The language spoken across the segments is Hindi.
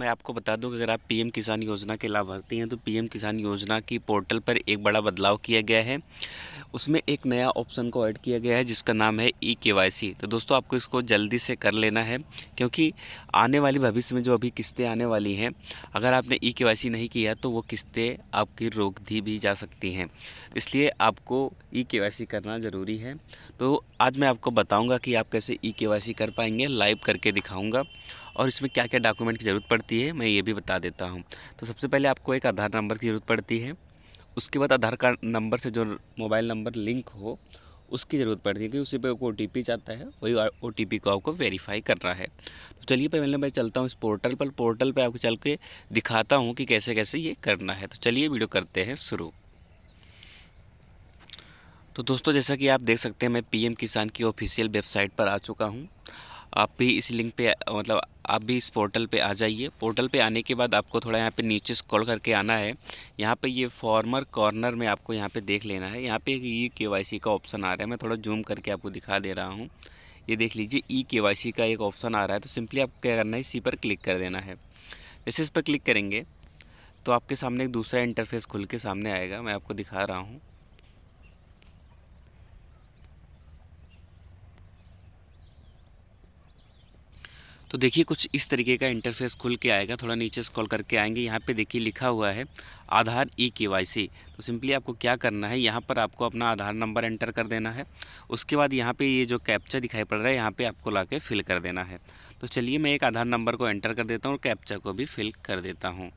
मैं आपको बता दूं कि अगर आप पीएम किसान योजना के लाभार्थी हैं तो पीएम किसान योजना की पोर्टल पर एक बड़ा बदलाव किया गया है उसमें एक नया ऑप्शन को ऐड किया गया है जिसका नाम है ई e के तो दोस्तों आपको इसको जल्दी से कर लेना है क्योंकि आने वाली भविष्य में जो अभी किस्तें आने वाली हैं अगर आपने ई e के नहीं किया तो वो किस्तें आपकी रोक दी भी जा सकती हैं इसलिए आपको ई e के करना ज़रूरी है तो आज मैं आपको बताऊँगा कि आप कैसे ई के कर पाएंगे लाइव करके दिखाऊँगा और इसमें क्या क्या डॉक्यूमेंट की ज़रूरत पड़ती है मैं ये भी बता देता हूँ तो सबसे पहले आपको एक आधार नंबर की ज़रूरत पड़ती है उसके बाद आधार कार्ड नंबर से जो मोबाइल नंबर लिंक हो उसकी ज़रूरत पड़ती है क्योंकि उसी पर ओ टी पी जाता है वही ओ टी पी को आपको वेरीफाई करना है तो चलिए पहले मैं चलता हूँ इस पोर्टल पर पोर्टल पर आपको चल के दिखाता हूँ कि कैसे कैसे ये करना है तो चलिए वीडियो करते हैं शुरू तो दोस्तों जैसा कि आप देख सकते हैं मैं पीएम किसान की ऑफिशियल वेबसाइट पर आ चुका हूँ आप भी इस लिंक पे मतलब आप भी इस पोर्टल पे आ जाइए पोर्टल पे आने के बाद आपको थोड़ा यहाँ पे नीचे स्क्रॉल करके आना है यहाँ पे ये फॉर्मर कॉर्नर में आपको यहाँ पे देख लेना है यहाँ पे ई के का ऑप्शन आ रहा है मैं थोड़ा जूम करके आपको दिखा दे रहा हूँ ये देख लीजिए ई के का एक ऑप्शन आ रहा है तो सिंपली आपको क्या करना है इसी पर क्लिक कर देना है जैसे इस पर क्लिक करेंगे तो आपके सामने एक दूसरा इंटरफेस खुल के सामने आएगा मैं आपको दिखा रहा हूँ तो देखिए कुछ इस तरीके का इंटरफेस खुल के आएगा थोड़ा नीचे स्क्रॉल करके आएंगे यहाँ पे देखिए लिखा हुआ है आधार ई के वाई सी तो सिंपली आपको क्या करना है यहाँ पर आपको अपना आधार नंबर एंटर कर देना है उसके बाद यहाँ पे ये यह जो कैप्चा दिखाई पड़ रहा है यहाँ पे आपको ला के फिल कर देना है तो चलिए मैं एक आधार नंबर को एंटर कर देता हूँ और कैप्चा को भी फिल कर देता हूँ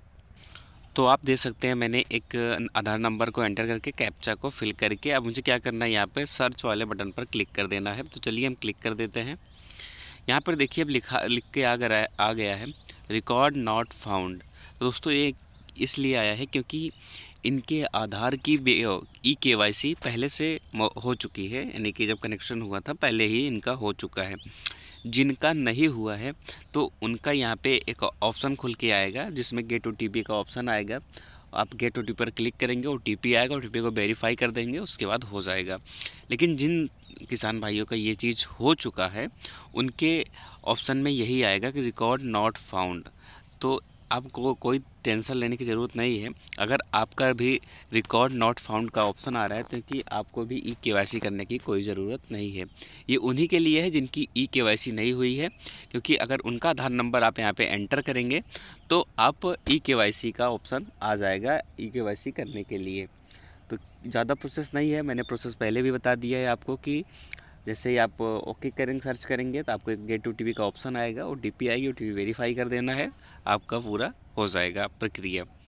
तो आप देख सकते हैं मैंने एक आधार नंबर को एंटर करके कैप्चा को फिल करके अब मुझे क्या करना है यहाँ पर सर्च वाले बटन पर क्लिक कर देना है तो चलिए हम क्लिक कर देते हैं यहाँ पर देखिए अब लिखा लिख के आ गया आ गया है रिकॉर्ड नॉट फाउंड दोस्तों ये इसलिए आया है क्योंकि इनके आधार की ई के वाई सी पहले से हो चुकी है यानी कि जब कनेक्शन हुआ था पहले ही इनका हो चुका है जिनका नहीं हुआ है तो उनका यहाँ पे एक ऑप्शन खुल के आएगा जिसमें गेट ओ टी का ऑप्शन आएगा आप गेट ओ पर क्लिक करेंगे ओ आएगा ओ को वेरीफाई कर देंगे उसके बाद हो जाएगा लेकिन जिन किसान भाइयों का ये चीज़ हो चुका है उनके ऑप्शन में यही आएगा कि रिकॉर्ड नॉट फाउंड तो आपको कोई टेंशन लेने की ज़रूरत नहीं है अगर आपका भी रिकॉर्ड नॉट फाउंड का ऑप्शन आ रहा है तो कि आपको भी ई के करने की कोई ज़रूरत नहीं है ये उन्हीं के लिए है जिनकी ई के नहीं हुई है क्योंकि अगर उनका आधार नंबर आप यहाँ पर एंटर करेंगे तो आप ई के का ऑप्शन आ जाएगा ई के करने के लिए तो ज़्यादा प्रोसेस नहीं है मैंने प्रोसेस पहले भी बता दिया है आपको कि जैसे ही आप ओके करेंगे सर्च करेंगे तो आपको एक गेट टू टी का ऑप्शन आएगा और डी पी आएगी ओ टी वेरीफाई कर देना है आपका पूरा हो जाएगा प्रक्रिया